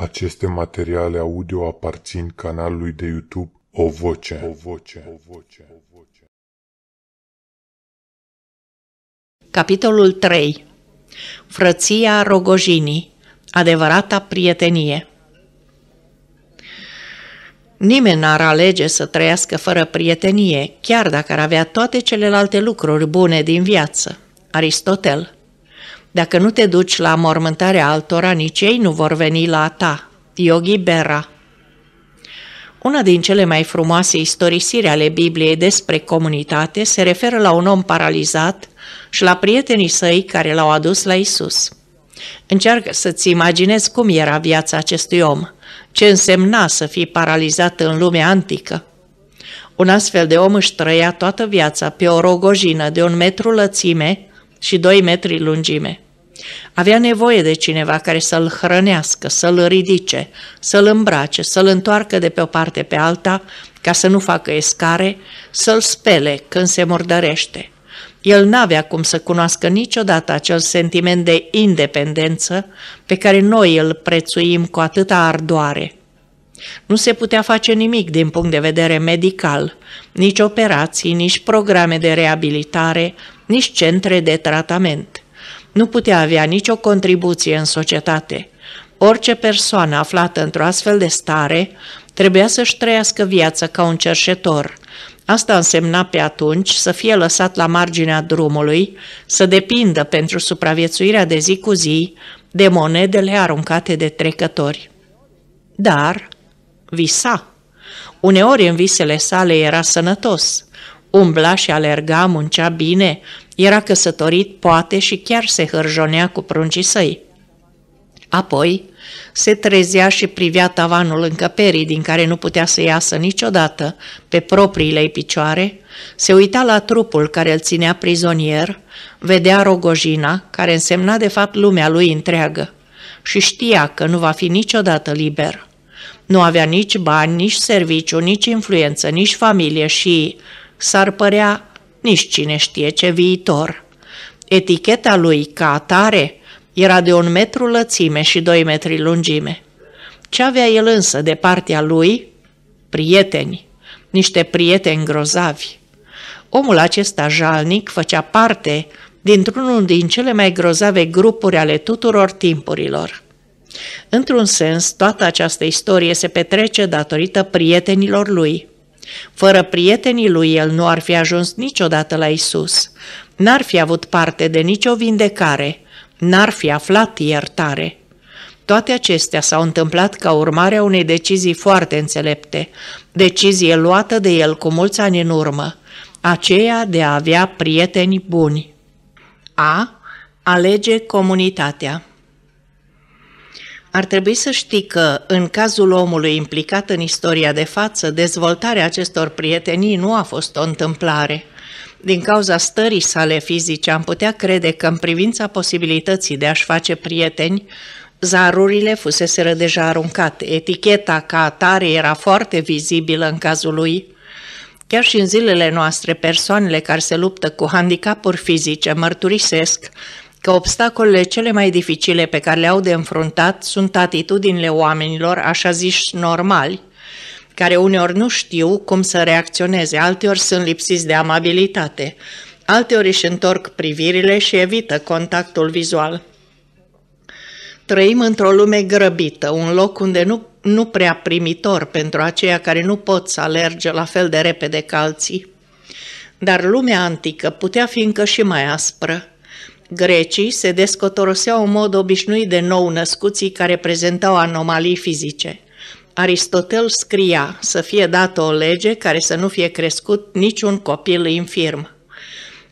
Aceste materiale audio aparțin canalului de YouTube O Voce. O Voce. O Voce. O Voce. Capitolul 3. Frăția Rogojinii. Adevărata prietenie. Nimeni n-ar alege să trăiască fără prietenie, chiar dacă ar avea toate celelalte lucruri bune din viață. Aristotel dacă nu te duci la mormântarea altora, nici ei nu vor veni la ta. Yogi Berra una din cele mai frumoase istorisiri ale Bibliei despre comunitate se referă la un om paralizat și la prietenii săi care l-au adus la Isus. Încearcă să-ți imaginezi cum era viața acestui om, ce însemna să fii paralizat în lumea antică. Un astfel de om își trăia toată viața pe o rogojină de un metru lățime și doi metri lungime. Avea nevoie de cineva care să-l hrănească, să-l ridice, să-l îmbrace, să-l întoarcă de pe o parte pe alta ca să nu facă escare, să-l spele când se murdărește. El n-avea cum să cunoască niciodată acel sentiment de independență pe care noi îl prețuim cu atâta ardoare. Nu se putea face nimic din punct de vedere medical, nici operații, nici programe de reabilitare, nici centre de tratament nu putea avea nicio contribuție în societate. Orice persoană aflată într-o astfel de stare trebuia să-și trăiască viața ca un cerșetor. Asta însemna pe atunci să fie lăsat la marginea drumului, să depindă pentru supraviețuirea de zi cu zi de monedele aruncate de trecători. Dar visa. Uneori în visele sale era sănătos – Umbla și alerga, muncea bine, era căsătorit, poate, și chiar se hârjonea cu pruncii săi. Apoi se trezea și privea tavanul încăperii, din care nu putea să iasă niciodată, pe propriile picioare, se uita la trupul care îl ținea prizonier, vedea rogojina, care însemna de fapt lumea lui întreagă, și știa că nu va fi niciodată liber. Nu avea nici bani, nici serviciu, nici influență, nici familie și s-ar părea nici cine știe ce viitor. Eticheta lui ca atare era de un metru lățime și doi metri lungime. Ce avea el însă de partea lui? Prieteni, niște prieteni grozavi. Omul acesta jalnic făcea parte dintr-unul din cele mai grozave grupuri ale tuturor timpurilor. Într-un sens, toată această istorie se petrece datorită prietenilor lui – fără prietenii lui el nu ar fi ajuns niciodată la Isus. N-ar fi avut parte de nicio vindecare, n-ar fi aflat iertare. Toate acestea s-au întâmplat ca urmare a unei decizii foarte înțelepte, decizie luată de el cu mulți ani în urmă, aceea de a avea prieteni buni. A. Alege comunitatea ar trebui să știi că, în cazul omului implicat în istoria de față, dezvoltarea acestor prietenii nu a fost o întâmplare. Din cauza stării sale fizice, am putea crede că, în privința posibilității de a-și face prieteni, zarurile fuseseră deja aruncate. Eticheta ca atare era foarte vizibilă în cazul lui. Chiar și în zilele noastre, persoanele care se luptă cu handicapuri fizice mărturisesc că obstacolele cele mai dificile pe care le-au de înfruntat sunt atitudinile oamenilor, așa ziși, normali, care uneori nu știu cum să reacționeze, alteori sunt lipsiți de amabilitate, alteori își întorc privirile și evită contactul vizual. Trăim într-o lume grăbită, un loc unde nu, nu prea primitor pentru aceia care nu pot să alerge la fel de repede ca alții. Dar lumea antică putea fi încă și mai aspră, Grecii se descotoroseau în mod obișnuit de nou născuții care prezentau anomalii fizice. Aristotel scria să fie dată o lege care să nu fie crescut niciun copil infirm.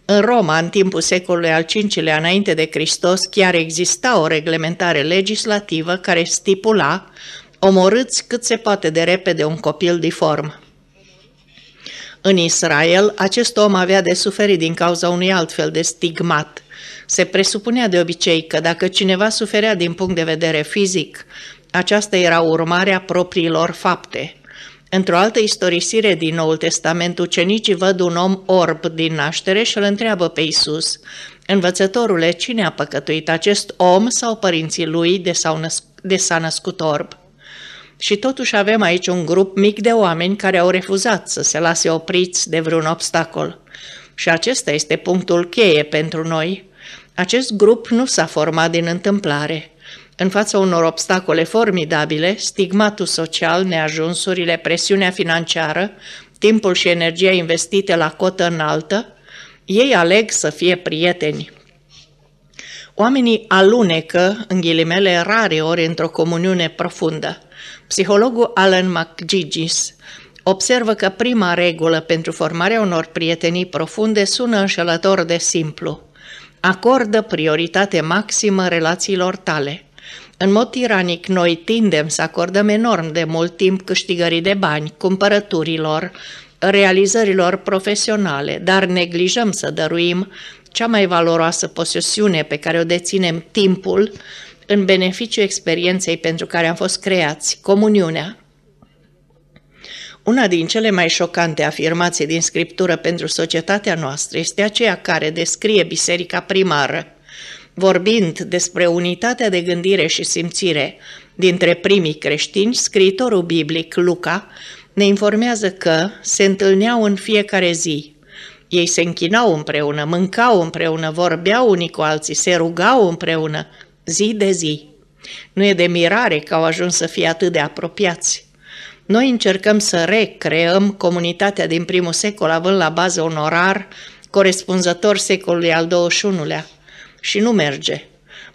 În Roma, în timpul secolului al V-lea înainte de Hristos, chiar exista o reglementare legislativă care stipula omorâți cât se poate de repede un copil diform. În Israel, acest om avea de suferit din cauza unui alt fel de stigmat – se presupunea de obicei că dacă cineva suferea din punct de vedere fizic, aceasta era urmarea propriilor fapte. Într-o altă istorisire din Noul Testament, ucenicii văd un om orb din naștere și îl întreabă pe Isus, Învățătorule, cine a păcătuit, acest om sau părinții lui de, s-au născ- de s-a născut orb? Și totuși avem aici un grup mic de oameni care au refuzat să se lase opriți de vreun obstacol. Și acesta este punctul cheie pentru noi – acest grup nu s-a format din întâmplare. În fața unor obstacole formidabile, stigmatul social, neajunsurile, presiunea financiară, timpul și energia investite la cotă înaltă, ei aleg să fie prieteni. Oamenii alunecă, în ghilimele, rare ori într-o comuniune profundă. Psihologul Alan McGigis observă că prima regulă pentru formarea unor prietenii profunde sună înșelător de simplu – Acordă prioritate maximă relațiilor tale. În mod tiranic, noi tindem să acordăm enorm de mult timp câștigării de bani, cumpărăturilor, realizărilor profesionale, dar neglijăm să dăruim cea mai valoroasă posesiune pe care o deținem, timpul, în beneficiu experienței pentru care am fost creați, comuniunea. Una din cele mai șocante afirmații din scriptură pentru societatea noastră este aceea care descrie biserica primară, Vorbind despre unitatea de gândire și simțire dintre primii creștini, scriitorul biblic Luca ne informează că se întâlneau în fiecare zi. Ei se închinau împreună, mâncau împreună, vorbeau unii cu alții, se rugau împreună, zi de zi. Nu e de mirare că au ajuns să fie atât de apropiați. Noi încercăm să recreăm comunitatea din primul secol, având la bază un orar corespunzător secolului al XXI-lea. Și nu merge.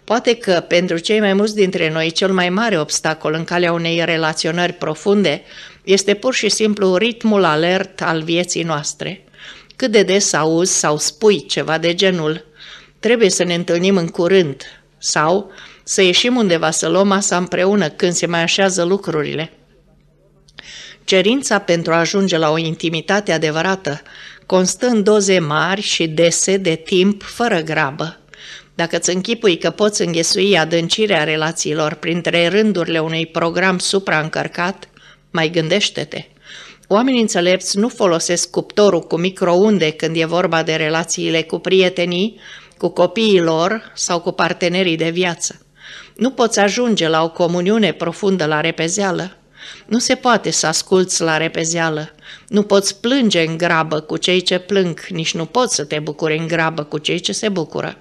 Poate că, pentru cei mai mulți dintre noi, cel mai mare obstacol în calea unei relaționări profunde este pur și simplu ritmul alert al vieții noastre. Cât de des auzi sau spui ceva de genul, trebuie să ne întâlnim în curând, sau să ieșim undeva să luăm masa împreună când se mai așează lucrurile – Cerința pentru a ajunge la o intimitate adevărată constă în doze mari și dese de timp fără grabă. Dacă îți închipui că poți înghesui adâncirea relațiilor printre rândurile unui program supraîncărcat, mai gândește-te. Oamenii înțelepți nu folosesc cuptorul cu microunde când e vorba de relațiile cu prietenii, cu copiii lor sau cu partenerii de viață. Nu poți ajunge la o comuniune profundă la repezeală nu se poate să asculți la repezeală. Nu poți plânge în grabă cu cei ce plâng, nici nu poți să te bucuri în grabă cu cei ce se bucură.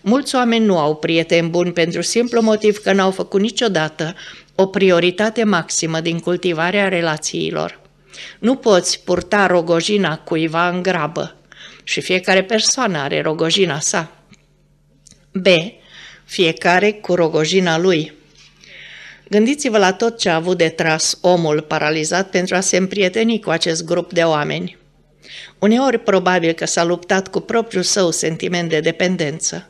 Mulți oameni nu au prieteni buni pentru simplu motiv că n-au făcut niciodată o prioritate maximă din cultivarea relațiilor. Nu poți purta rogojina cuiva în grabă și fiecare persoană are rogojina sa. B. Fiecare cu rogojina lui. Gândiți-vă la tot ce a avut de tras omul paralizat pentru a se împrieteni cu acest grup de oameni. Uneori probabil că s-a luptat cu propriul său sentiment de dependență.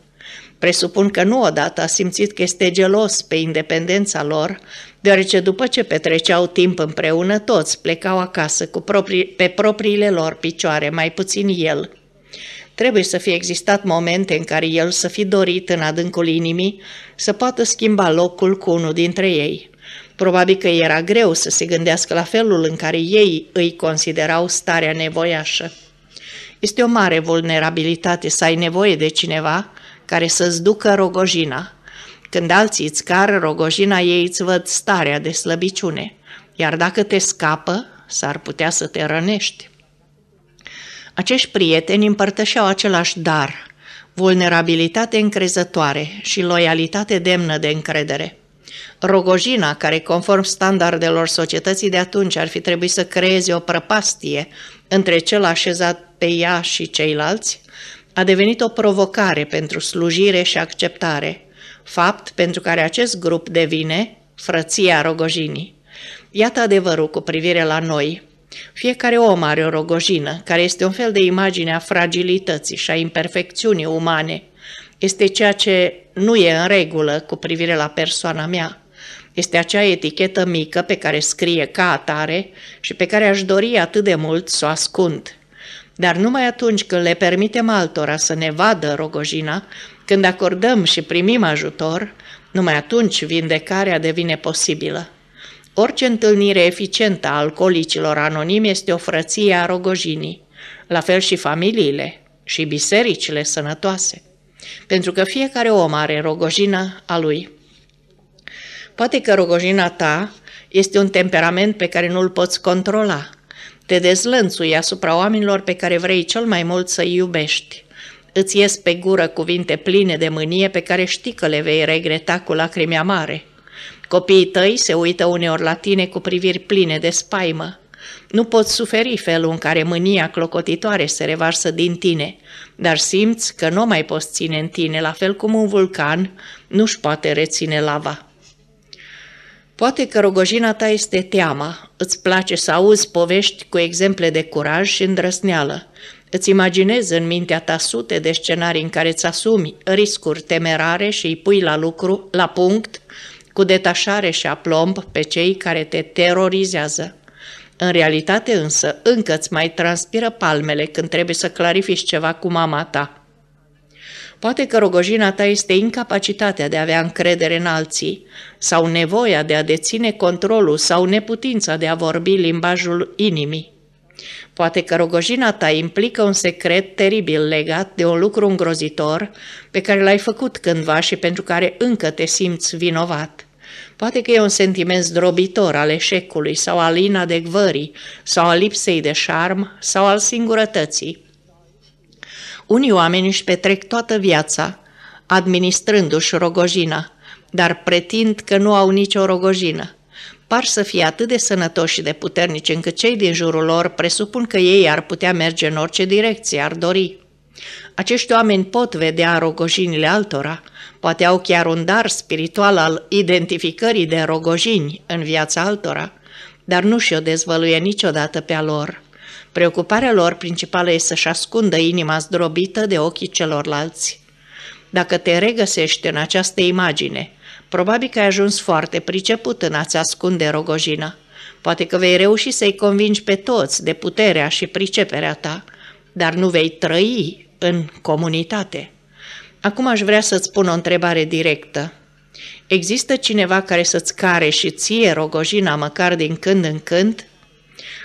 Presupun că nu odată a simțit că este gelos pe independența lor, deoarece după ce petreceau timp împreună, toți plecau acasă cu proprii, pe propriile lor picioare, mai puțin el. Trebuie să fie existat momente în care el să fi dorit în adâncul inimii să poată schimba locul cu unul dintre ei. Probabil că era greu să se gândească la felul în care ei îi considerau starea nevoiașă. Este o mare vulnerabilitate să ai nevoie de cineva care să-ți ducă rogojina. Când alții îți cară rogojina, ei îți văd starea de slăbiciune, iar dacă te scapă, s-ar putea să te rănești. Acești prieteni împărtășeau același dar, vulnerabilitate încrezătoare și loialitate demnă de încredere. Rogojina, care conform standardelor societății de atunci ar fi trebuit să creeze o prăpastie între cel așezat pe ea și ceilalți, a devenit o provocare pentru slujire și acceptare, fapt pentru care acest grup devine frăția rogojinii. Iată adevărul cu privire la noi, fiecare om are o rogojină, care este un fel de imagine a fragilității și a imperfecțiunii umane. Este ceea ce nu e în regulă cu privire la persoana mea. Este acea etichetă mică pe care scrie ca atare și pe care aș dori atât de mult să o ascund. Dar numai atunci când le permitem altora să ne vadă rogojina, când acordăm și primim ajutor, numai atunci vindecarea devine posibilă. Orice întâlnire eficientă a alcoolicilor anonimi este o frăție a rogojinii, la fel și familiile și bisericile sănătoase, pentru că fiecare om are rogojina a lui. Poate că rogojina ta este un temperament pe care nu-l poți controla. Te dezlănțui asupra oamenilor pe care vrei cel mai mult să-i iubești. Îți ies pe gură cuvinte pline de mânie pe care știi că le vei regreta cu lacrimi amare. Copiii tăi se uită uneori la tine cu priviri pline de spaimă. Nu poți suferi felul în care mânia clocotitoare se revarsă din tine, dar simți că nu mai poți ține în tine, la fel cum un vulcan nu-și poate reține lava. Poate că rogojina ta este teama, îți place să auzi povești cu exemple de curaj și îndrăsneală. Îți imaginezi în mintea ta sute de scenarii în care îți asumi riscuri temerare și îi pui la lucru, la punct, cu detașare și aplomb pe cei care te terorizează. În realitate însă, încă îți mai transpiră palmele când trebuie să clarifici ceva cu mama ta. Poate că rogojina ta este incapacitatea de a avea încredere în alții, sau nevoia de a deține controlul, sau neputința de a vorbi limbajul inimii. Poate că rogojina ta implică un secret teribil legat de un lucru îngrozitor pe care l-ai făcut cândva și pentru care încă te simți vinovat. Poate că e un sentiment zdrobitor al eșecului sau al inadecvării sau al lipsei de șarm sau al singurătății. Unii oameni își petrec toată viața administrându-și rogojina, dar pretind că nu au nicio rogojină. Par să fie atât de sănătoși și de puternici încât cei din jurul lor presupun că ei ar putea merge în orice direcție ar dori. Acești oameni pot vedea rogojinile altora, poate au chiar un dar spiritual al identificării de rogojini în viața altora, dar nu și-o dezvăluie niciodată pe a lor. Preocuparea lor principală este să-și ascundă inima zdrobită de ochii celorlalți. Dacă te regăsești în această imagine, probabil că ai ajuns foarte priceput în a-ți ascunde rogojina. Poate că vei reuși să-i convingi pe toți de puterea și priceperea ta, dar nu vei trăi în comunitate. Acum aș vrea să-ți pun o întrebare directă. Există cineva care să-ți care și ție rogojina măcar din când în când?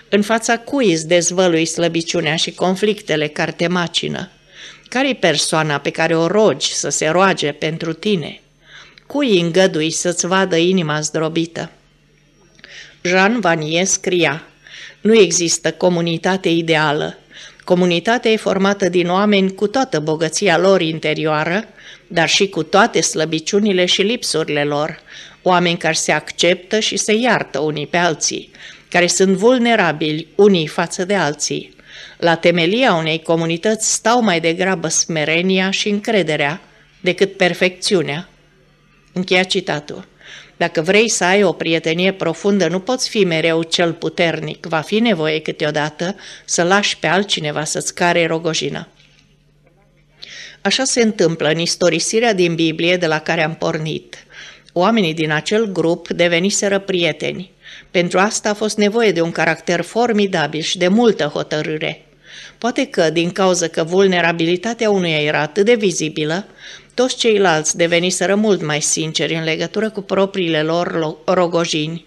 În fața cui îți dezvălui slăbiciunea și conflictele care te macină? care e persoana pe care o rogi să se roage pentru tine? Cui îngădui să-ți vadă inima zdrobită? Jean Vanier scria, nu există comunitate ideală, Comunitatea e formată din oameni cu toată bogăția lor interioară, dar și cu toate slăbiciunile și lipsurile lor, oameni care se acceptă și se iartă unii pe alții, care sunt vulnerabili unii față de alții. La temelia unei comunități stau mai degrabă smerenia și încrederea decât perfecțiunea. Încheia citatul. Dacă vrei să ai o prietenie profundă, nu poți fi mereu cel puternic. Va fi nevoie câteodată să lași pe altcineva să-ți care rogojina. Așa se întâmplă în istorisirea din Biblie de la care am pornit. Oamenii din acel grup deveniseră prieteni. Pentru asta a fost nevoie de un caracter formidabil și de multă hotărâre. Poate că, din cauza că vulnerabilitatea unuia era atât de vizibilă, toți ceilalți deveniseră mult mai sinceri în legătură cu propriile lor rogojini.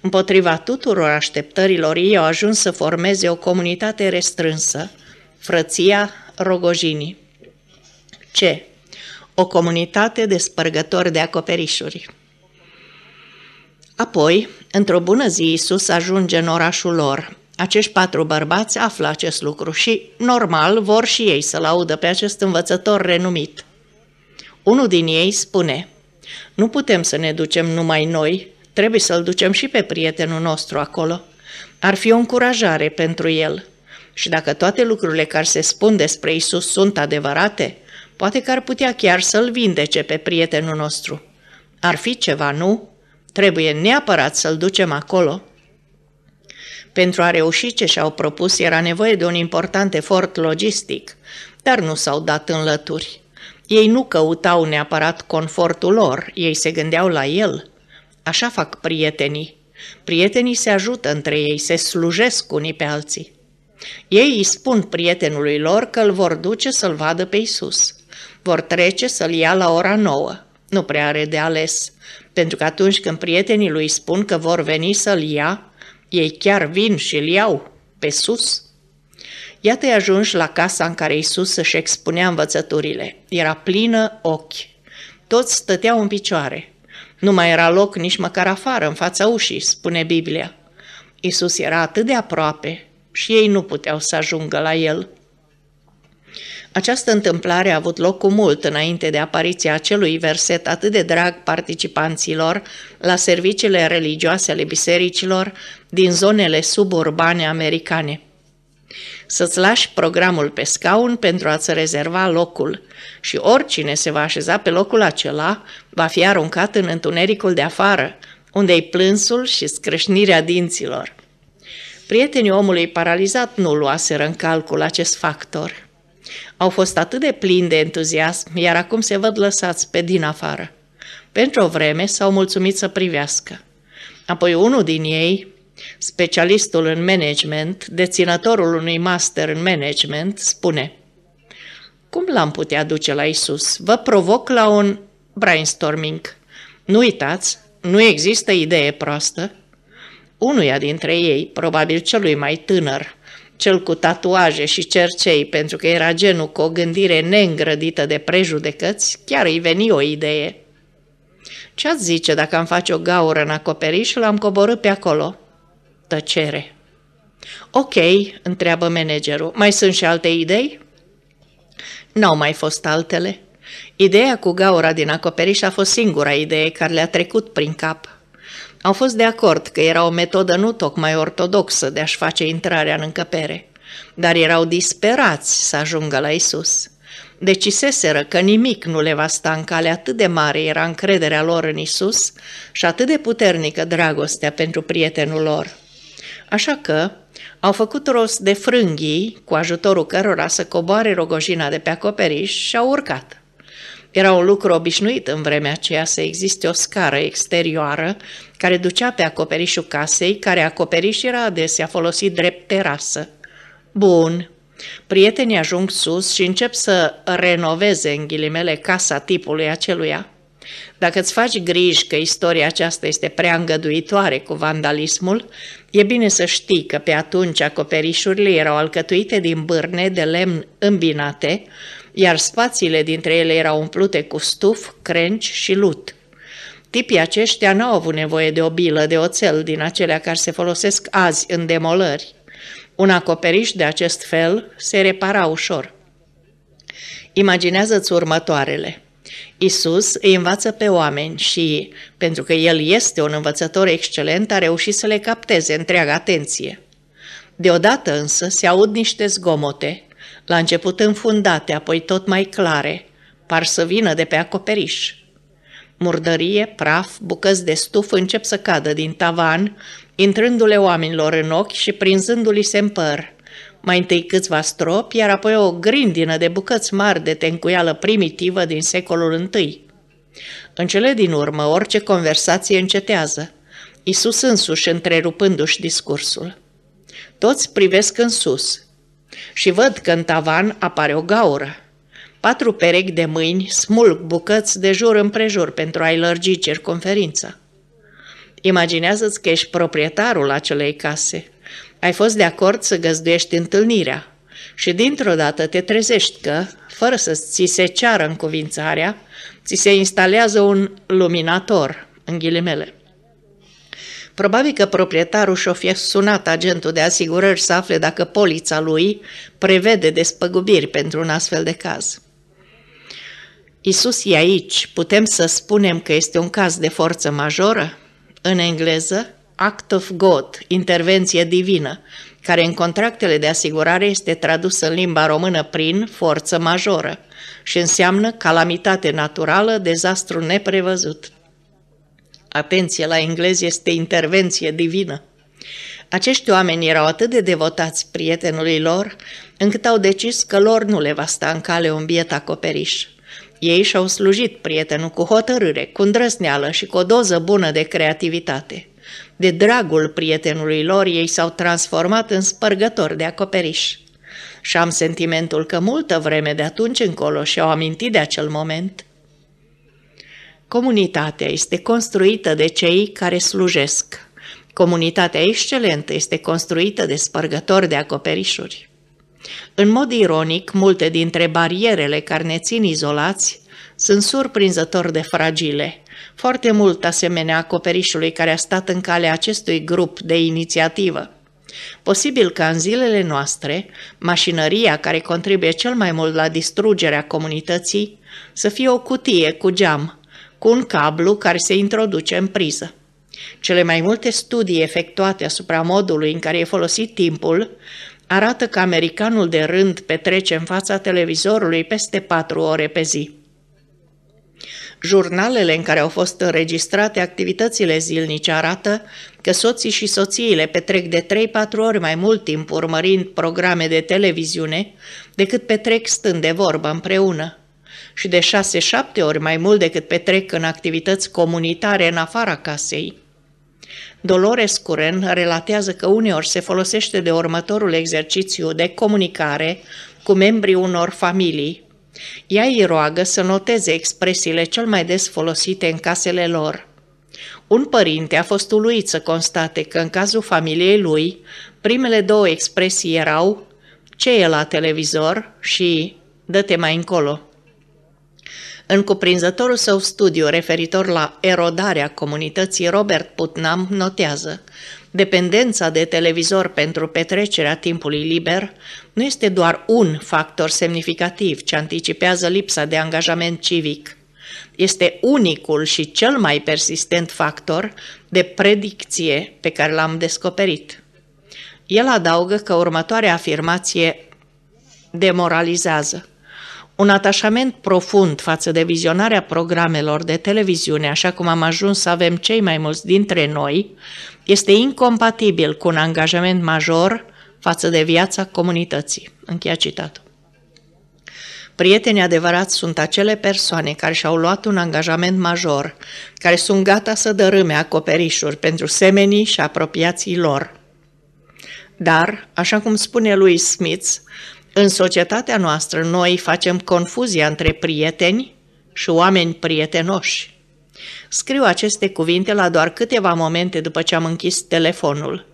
Împotriva tuturor așteptărilor, ei au ajuns să formeze o comunitate restrânsă, frăția rogojinii. C. O comunitate de spărgători de acoperișuri. Apoi, într-o bună zi, Iisus ajunge în orașul lor. Acești patru bărbați află acest lucru și, normal, vor și ei să audă pe acest învățător renumit – unul din ei spune, nu putem să ne ducem numai noi, trebuie să-l ducem și pe prietenul nostru acolo. Ar fi o încurajare pentru el. Și dacă toate lucrurile care se spun despre Isus sunt adevărate, poate că ar putea chiar să-l vindece pe prietenul nostru. Ar fi ceva, nu? Trebuie neapărat să-l ducem acolo. Pentru a reuși ce și-au propus era nevoie de un important efort logistic, dar nu s-au dat în lături. Ei nu căutau neapărat confortul lor, ei se gândeau la el. Așa fac prietenii. Prietenii se ajută între ei, se slujesc unii pe alții. Ei îi spun prietenului lor că îl vor duce să-l vadă pe Isus. Vor trece să-l ia la ora nouă. Nu prea are de ales, pentru că atunci când prietenii lui spun că vor veni să-l ia, ei chiar vin și-l iau pe sus. Iată-i ajunși la casa în care Isus își expunea învățăturile. Era plină ochi. Toți stăteau în picioare. Nu mai era loc nici măcar afară, în fața ușii, spune Biblia. Isus era atât de aproape și ei nu puteau să ajungă la el. Această întâmplare a avut loc cu mult înainte de apariția acelui verset atât de drag participanților la serviciile religioase ale bisericilor din zonele suburbane americane să-ți lași programul pe scaun pentru a-ți rezerva locul și oricine se va așeza pe locul acela va fi aruncat în întunericul de afară, unde e plânsul și scrâșnirea dinților. Prietenii omului paralizat nu luaseră în calcul acest factor. Au fost atât de plini de entuziasm, iar acum se văd lăsați pe din afară. Pentru o vreme s-au mulțumit să privească. Apoi unul din ei, specialistul în management, deținătorul unui master în management, spune Cum l-am putea duce la Isus? Vă provoc la un brainstorming. Nu uitați, nu există idee proastă. Unuia dintre ei, probabil celui mai tânăr, cel cu tatuaje și cercei, pentru că era genul cu o gândire neîngrădită de prejudecăți, chiar îi veni o idee. Ce-ați zice dacă am face o gaură în acoperiș și l-am coborât pe acolo? Tăcere. Ok, întreabă managerul, mai sunt și alte idei? N-au mai fost altele. Ideea cu gaura din acoperiș a fost singura idee care le-a trecut prin cap. Au fost de acord că era o metodă nu tocmai ortodoxă de a-și face intrarea în încăpere, dar erau disperați să ajungă la Isus. Deciseseră că nimic nu le va sta în cale, atât de mare era încrederea lor în Isus și atât de puternică dragostea pentru prietenul lor. Așa că au făcut rost de frânghii, cu ajutorul cărora să coboare rogojina de pe acoperiș și au urcat. Era un lucru obișnuit în vremea aceea să existe o scară exterioară care ducea pe acoperișul casei, care acoperiș era adesea folosit drept terasă. Bun, prietenii ajung sus și încep să renoveze în ghilimele casa tipului aceluia. Dacă îți faci griji că istoria aceasta este prea îngăduitoare cu vandalismul, e bine să știi că pe atunci acoperișurile erau alcătuite din bârne de lemn îmbinate, iar spațiile dintre ele erau umplute cu stuf, crenci și lut. Tipii aceștia n-au avut nevoie de o bilă de oțel din acelea care se folosesc azi în demolări. Un acoperiș de acest fel se repara ușor. Imaginează-ți următoarele. Isus îi învață pe oameni și, pentru că el este un învățător excelent, a reușit să le capteze întreaga atenție. Deodată însă se aud niște zgomote, la început înfundate, apoi tot mai clare, par să vină de pe acoperiș. Murdărie, praf, bucăți de stuf încep să cadă din tavan, intrându-le oamenilor în ochi și prinzându-li se în păr mai întâi câțiva stropi, iar apoi o grindină de bucăți mari de tencuială primitivă din secolul I. În cele din urmă, orice conversație încetează, Isus însuși întrerupându-și discursul. Toți privesc în sus și văd că în tavan apare o gaură. Patru perechi de mâini smulg bucăți de jur împrejur pentru a-i lărgi circumferința. Imaginează-ți că ești proprietarul acelei case – ai fost de acord să găzduiești întâlnirea și dintr-o dată te trezești că, fără să ți se ceară cuvințarea, ți se instalează un luminator, în ghilimele. Probabil că proprietarul și-o fi sunat agentul de asigurări să afle dacă polița lui prevede despăgubiri pentru un astfel de caz. Isus e aici, putem să spunem că este un caz de forță majoră? În engleză, Act of God, intervenție divină, care în contractele de asigurare este tradusă în limba română prin forță majoră și înseamnă calamitate naturală, dezastru neprevăzut. Atenție, la englez este intervenție divină. Acești oameni erau atât de devotați prietenului lor, încât au decis că lor nu le va sta în cale un biet acoperiș. Ei și-au slujit prietenul cu hotărâre, cu îndrăzneală și cu o doză bună de creativitate – de dragul prietenului lor, ei s-au transformat în spărgători de acoperiș. Și am sentimentul că multă vreme de atunci încolo și-au amintit de acel moment. Comunitatea este construită de cei care slujesc. Comunitatea excelentă este construită de spărgători de acoperișuri. În mod ironic, multe dintre barierele care ne țin izolați sunt surprinzător de fragile – foarte mult asemenea acoperișului care a stat în calea acestui grup de inițiativă. Posibil că în zilele noastre, mașinăria care contribuie cel mai mult la distrugerea comunității să fie o cutie cu geam, cu un cablu care se introduce în priză. Cele mai multe studii efectuate asupra modului în care e folosit timpul arată că americanul de rând petrece în fața televizorului peste patru ore pe zi. Jurnalele în care au fost înregistrate activitățile zilnice arată că soții și soțiile petrec de 3-4 ori mai mult timp urmărind programe de televiziune decât petrec stând de vorbă împreună și de 6-7 ori mai mult decât petrec în activități comunitare în afara casei. Dolores Curen relatează că uneori se folosește de următorul exercițiu de comunicare cu membrii unor familii, ea îi roagă să noteze expresiile cel mai des folosite în casele lor. Un părinte a fost uluit să constate că în cazul familiei lui, primele două expresii erau ce e la televizor și dă-te mai încolo. În cuprinzătorul său studiu referitor la erodarea comunității, Robert Putnam notează Dependența de televizor pentru petrecerea timpului liber nu este doar un factor semnificativ ce anticipează lipsa de angajament civic. Este unicul și cel mai persistent factor de predicție pe care l-am descoperit. El adaugă că următoarea afirmație demoralizează un atașament profund față de vizionarea programelor de televiziune, așa cum am ajuns să avem cei mai mulți dintre noi, este incompatibil cu un angajament major față de viața comunității. Încheia citatul. Prietenii adevărați sunt acele persoane care și-au luat un angajament major, care sunt gata să dărâme acoperișuri pentru semenii și apropiații lor. Dar, așa cum spune lui Smith, în societatea noastră, noi facem confuzia între prieteni și oameni prietenoși. Scriu aceste cuvinte la doar câteva momente după ce am închis telefonul.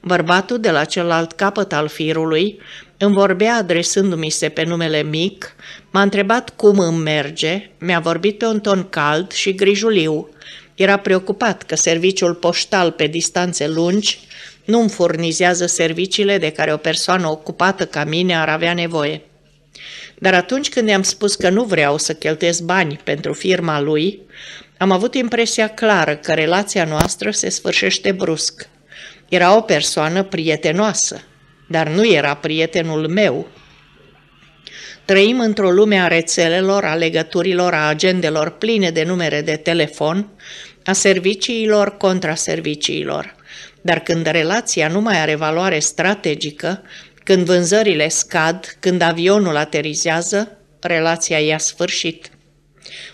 Bărbatul de la celălalt capăt al firului îmi vorbea adresându-mi se pe numele mic, m-a întrebat cum îmi merge, mi-a vorbit pe un ton cald și grijuliu. Era preocupat că serviciul poștal pe distanțe lungi nu îmi furnizează serviciile de care o persoană ocupată ca mine ar avea nevoie. Dar atunci când i-am spus că nu vreau să cheltuiesc bani pentru firma lui, am avut impresia clară că relația noastră se sfârșește brusc. Era o persoană prietenoasă, dar nu era prietenul meu. Trăim într-o lume a rețelelor, a legăturilor, a agendelor pline de numere de telefon, a serviciilor contra serviciilor – dar când relația nu mai are valoare strategică, când vânzările scad, când avionul aterizează, relația ia sfârșit.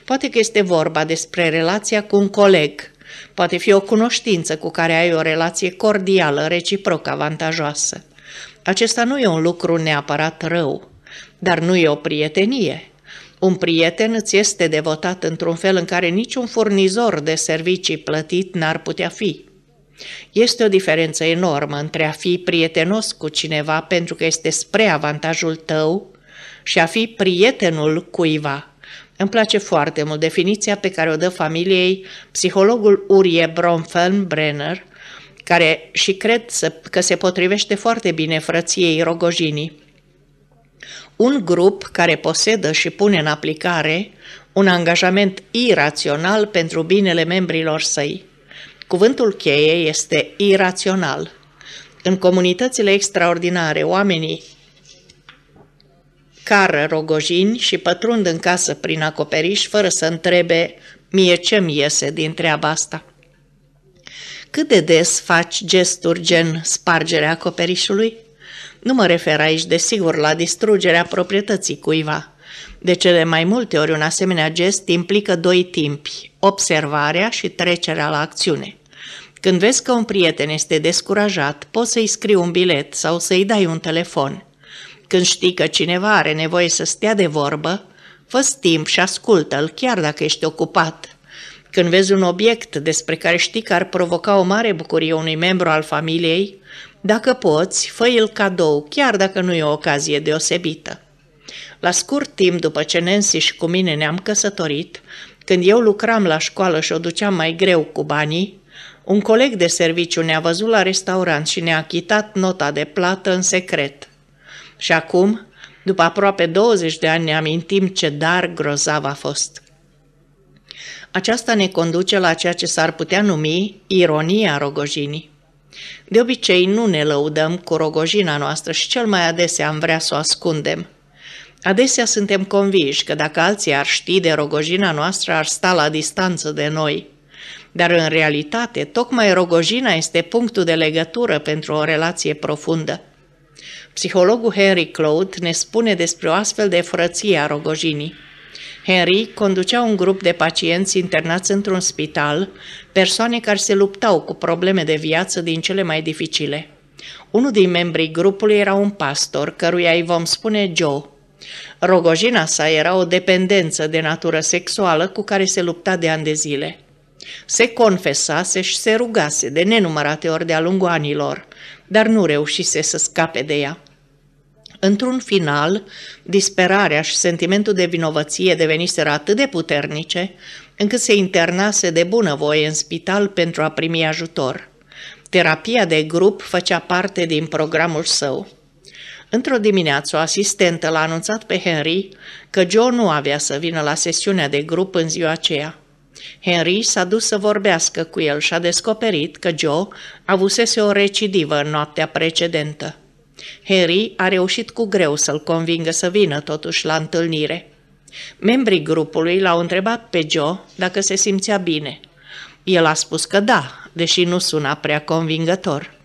Poate că este vorba despre relația cu un coleg, poate fi o cunoștință cu care ai o relație cordială, reciproc avantajoasă. Acesta nu e un lucru neapărat rău, dar nu e o prietenie. Un prieten îți este devotat într-un fel în care niciun furnizor de servicii plătit n-ar putea fi. Este o diferență enormă între a fi prietenos cu cineva pentru că este spre avantajul tău și a fi prietenul cuiva. Îmi place foarte mult definiția pe care o dă familiei psihologul Urie Bronfen brenner care și cred că se potrivește foarte bine frăției Rogojinii. Un grup care posedă și pune în aplicare un angajament irațional pentru binele membrilor săi. Cuvântul cheie este irațional. În comunitățile extraordinare, oamenii cară rogojini și pătrund în casă prin acoperiș fără să întrebe mie ce-mi iese din treaba asta. Cât de des faci gesturi gen spargerea acoperișului? Nu mă refer aici, desigur, la distrugerea proprietății cuiva. De cele mai multe ori, un asemenea gest implică doi timpi, observarea și trecerea la acțiune. Când vezi că un prieten este descurajat, poți să-i scrii un bilet sau să-i dai un telefon. Când știi că cineva are nevoie să stea de vorbă, fă timp și ascultă-l chiar dacă ești ocupat. Când vezi un obiect despre care știi că ar provoca o mare bucurie unui membru al familiei, dacă poți, fă-l cadou, chiar dacă nu e o ocazie deosebită. La scurt timp după ce Nancy și cu mine ne-am căsătorit, când eu lucram la școală și o duceam mai greu cu banii, un coleg de serviciu ne-a văzut la restaurant și ne-a achitat nota de plată în secret. Și acum, după aproape 20 de ani, ne amintim ce dar grozav a fost. Aceasta ne conduce la ceea ce s-ar putea numi ironia rogojinii. De obicei nu ne lăudăm cu rogojina noastră și cel mai adesea am vrea să o ascundem. Adesea suntem convinși că dacă alții ar ști de rogojina noastră, ar sta la distanță de noi – dar în realitate tocmai rogojina este punctul de legătură pentru o relație profundă. Psihologul Henry Cloud ne spune despre o astfel de frăție a rogojinii. Henry conducea un grup de pacienți internați într-un spital, persoane care se luptau cu probleme de viață din cele mai dificile. Unul din membrii grupului era un pastor, căruia îi vom spune Joe. Rogojina sa era o dependență de natură sexuală cu care se lupta de ani de zile. Se confesase și se rugase de nenumărate ori de-a lungul anilor, dar nu reușise să scape de ea. Într-un final, disperarea și sentimentul de vinovăție deveniseră atât de puternice, încât se internase de bunăvoie în spital pentru a primi ajutor. Terapia de grup făcea parte din programul său. Într-o dimineață, o asistentă l-a anunțat pe Henry că Joe nu avea să vină la sesiunea de grup în ziua aceea. Henry s-a dus să vorbească cu el și a descoperit că Joe avusese o recidivă în noaptea precedentă. Henry a reușit cu greu să-l convingă să vină totuși la întâlnire. Membrii grupului l-au întrebat pe Joe dacă se simțea bine. El a spus că da, deși nu suna prea convingător.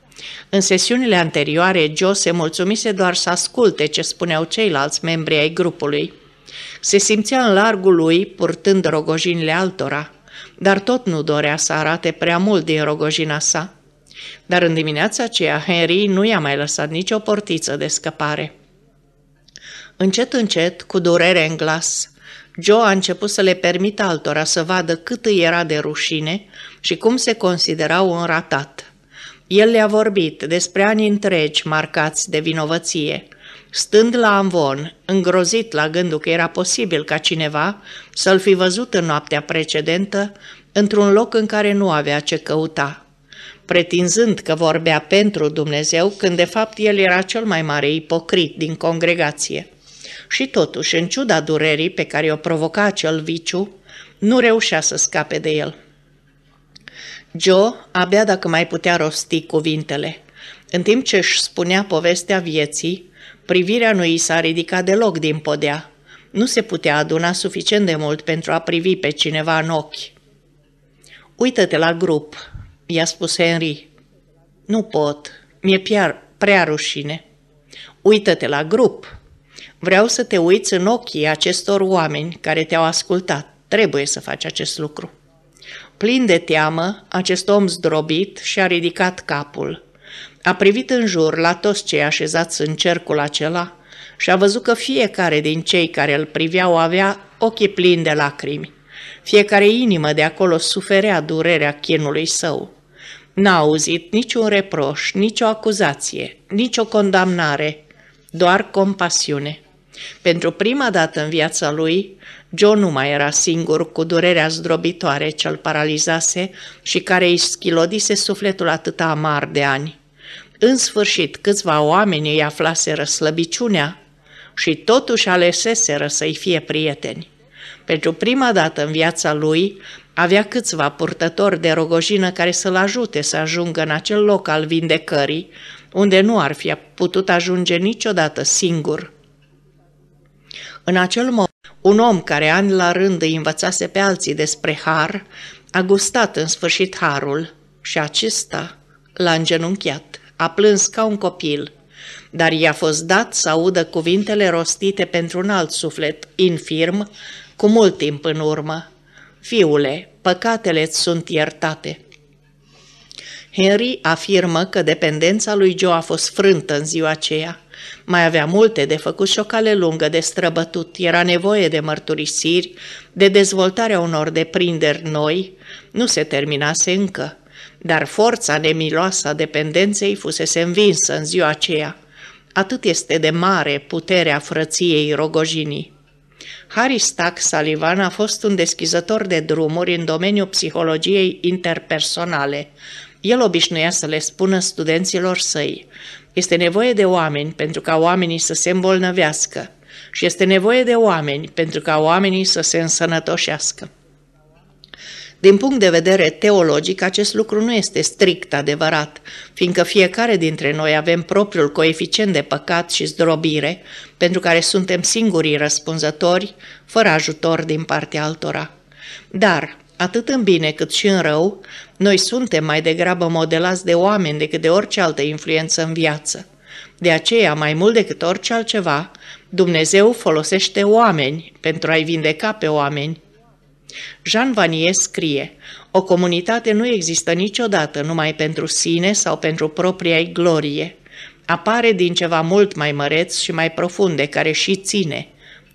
În sesiunile anterioare, Joe se mulțumise doar să asculte ce spuneau ceilalți membri ai grupului – se simțea în largul lui, purtând rogojinile altora, dar tot nu dorea să arate prea mult din rogojina sa. Dar în dimineața aceea, Henry nu i-a mai lăsat nicio portiță de scăpare. Încet, încet, cu durere în glas, Joe a început să le permită altora să vadă cât îi era de rușine și cum se considerau un ratat. El le-a vorbit despre ani întregi marcați de vinovăție, Stând la amvon, îngrozit la gândul că era posibil ca cineva să-l fi văzut în noaptea precedentă, într-un loc în care nu avea ce căuta. Pretinzând că vorbea pentru Dumnezeu, când de fapt el era cel mai mare ipocrit din congregație. Și totuși, în ciuda durerii pe care o provoca acel viciu, nu reușea să scape de el. Joe abia dacă mai putea rosti cuvintele. În timp ce își spunea povestea vieții, Privirea nu i s-a ridicat deloc din podea. Nu se putea aduna suficient de mult pentru a privi pe cineva în ochi. Uită-te la grup, i-a spus Henry. Nu pot, mi-e prea rușine. Uită-te la grup. Vreau să te uiți în ochii acestor oameni care te-au ascultat. Trebuie să faci acest lucru. Plin de teamă, acest om zdrobit și-a ridicat capul. A privit în jur la toți cei așezați în cercul acela și a văzut că fiecare din cei care îl priveau avea ochii plini de lacrimi. Fiecare inimă de acolo suferea durerea chinului său. N-a auzit niciun reproș, nicio acuzație, nicio condamnare, doar compasiune. Pentru prima dată în viața lui, John nu mai era singur cu durerea zdrobitoare ce îl paralizase și care îi schilodise sufletul atâta amar de ani. În sfârșit, câțiva oameni îi aflaseră slăbiciunea și totuși aleseseră să-i fie prieteni. Pentru prima dată în viața lui avea câțiva purtători de rogojină care să-l ajute să ajungă în acel loc al vindecării, unde nu ar fi putut ajunge niciodată singur. În acel moment, un om care ani la rând îi învățase pe alții despre har, a gustat în sfârșit harul și acesta l-a îngenunchiat. A plâns ca un copil, dar i-a fost dat să audă cuvintele rostite pentru un alt suflet, infirm, cu mult timp în urmă. Fiule, păcatele -ți sunt iertate. Henry afirmă că dependența lui Joe a fost frântă în ziua aceea. Mai avea multe de făcut și o cale lungă de străbătut. Era nevoie de mărturisiri, de dezvoltarea unor deprinderi noi. Nu se terminase încă dar forța nemiloasă a dependenței fusese învinsă în ziua aceea. Atât este de mare puterea frăției Rogojinii. Harry Stack Sullivan a fost un deschizător de drumuri în domeniul psihologiei interpersonale. El obișnuia să le spună studenților săi, este nevoie de oameni pentru ca oamenii să se îmbolnăvească și este nevoie de oameni pentru ca oamenii să se însănătoșească. Din punct de vedere teologic, acest lucru nu este strict adevărat, fiindcă fiecare dintre noi avem propriul coeficient de păcat și zdrobire, pentru care suntem singurii răspunzători, fără ajutor din partea altora. Dar, atât în bine cât și în rău, noi suntem mai degrabă modelați de oameni decât de orice altă influență în viață. De aceea, mai mult decât orice altceva, Dumnezeu folosește oameni pentru a-i vindeca pe oameni, Jean Vanier scrie, o comunitate nu există niciodată numai pentru sine sau pentru propria ei glorie. Apare din ceva mult mai măreț și mai profunde, care și ține.